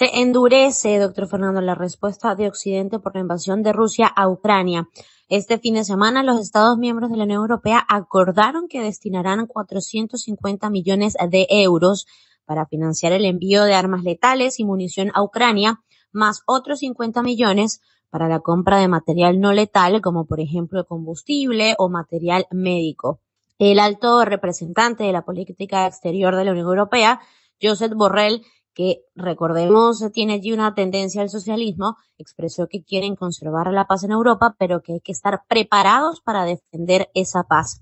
Se endurece, doctor Fernando, la respuesta de Occidente por la invasión de Rusia a Ucrania. Este fin de semana, los Estados miembros de la Unión Europea acordaron que destinarán 450 millones de euros para financiar el envío de armas letales y munición a Ucrania, más otros 50 millones para la compra de material no letal, como por ejemplo combustible o material médico. El alto representante de la política exterior de la Unión Europea, Josep Borrell, que, recordemos, tiene allí una tendencia al socialismo, expresó que quieren conservar la paz en Europa, pero que hay que estar preparados para defender esa paz.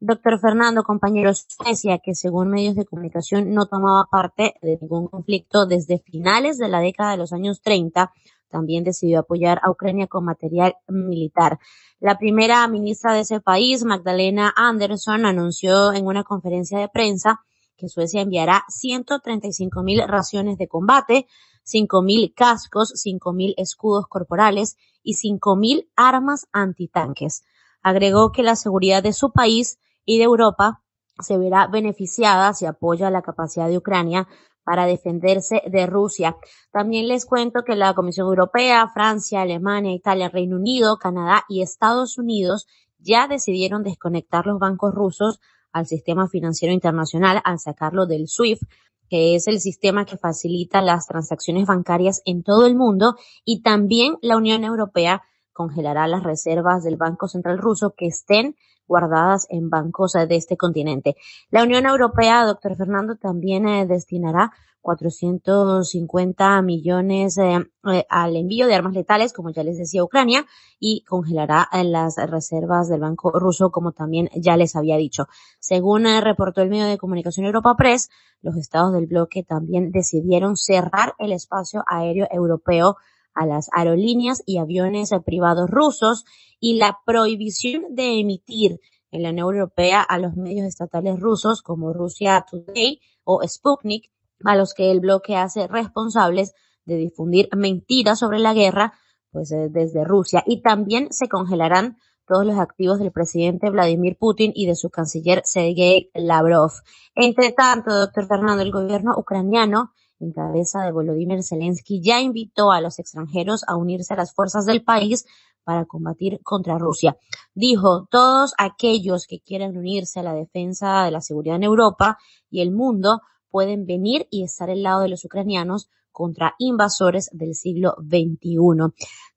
Doctor Fernando, compañero, Suecia, que según medios de comunicación no tomaba parte de ningún conflicto desde finales de la década de los años 30, también decidió apoyar a Ucrania con material militar. La primera ministra de ese país, Magdalena Anderson, anunció en una conferencia de prensa que Suecia enviará 135.000 mil raciones de combate, 5.000 mil cascos, 5.000 mil escudos corporales y 5.000 mil armas antitanques. Agregó que la seguridad de su país y de Europa se verá beneficiada si apoya la capacidad de Ucrania para defenderse de Rusia. También les cuento que la Comisión Europea, Francia, Alemania, Italia, Reino Unido, Canadá y Estados Unidos ya decidieron desconectar los bancos rusos al sistema financiero internacional al sacarlo del SWIFT, que es el sistema que facilita las transacciones bancarias en todo el mundo, y también la Unión Europea congelará las reservas del Banco Central ruso que estén guardadas en bancos de este continente. La Unión Europea, doctor Fernando, también eh, destinará 450 millones eh, eh, al envío de armas letales, como ya les decía, Ucrania, y congelará las reservas del Banco Ruso, como también ya les había dicho. Según reportó el medio de comunicación Europa Press, los estados del bloque también decidieron cerrar el espacio aéreo europeo a las aerolíneas y aviones privados rusos y la prohibición de emitir en la Unión Europea a los medios estatales rusos como Rusia Today o Sputnik, a los que el bloque hace responsables de difundir mentiras sobre la guerra, pues eh, desde Rusia. Y también se congelarán todos los activos del presidente Vladimir Putin y de su canciller Sergei Lavrov. Entre tanto, doctor Fernando, el gobierno ucraniano en cabeza de Volodymyr Zelensky, ya invitó a los extranjeros a unirse a las fuerzas del país para combatir contra Rusia. Dijo, todos aquellos que quieran unirse a la defensa de la seguridad en Europa y el mundo pueden venir y estar al lado de los ucranianos contra invasores del siglo XXI.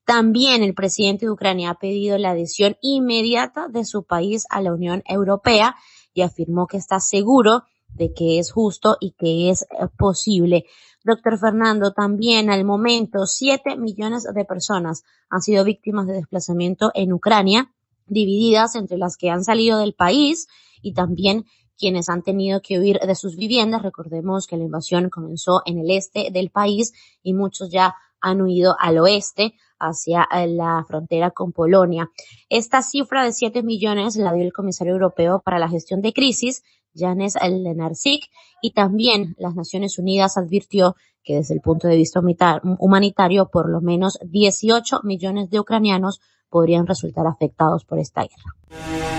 También el presidente de Ucrania ha pedido la adhesión inmediata de su país a la Unión Europea y afirmó que está seguro de que es justo y que es eh, posible. Doctor Fernando, también al momento siete millones de personas han sido víctimas de desplazamiento en Ucrania, divididas entre las que han salido del país y también quienes han tenido que huir de sus viviendas. Recordemos que la invasión comenzó en el este del país y muchos ya han huido al oeste hacia eh, la frontera con Polonia. Esta cifra de siete millones la dio el comisario europeo para la gestión de crisis, Janes Lenarsik y también las Naciones Unidas advirtió que desde el punto de vista humanitario, por lo menos 18 millones de ucranianos podrían resultar afectados por esta guerra.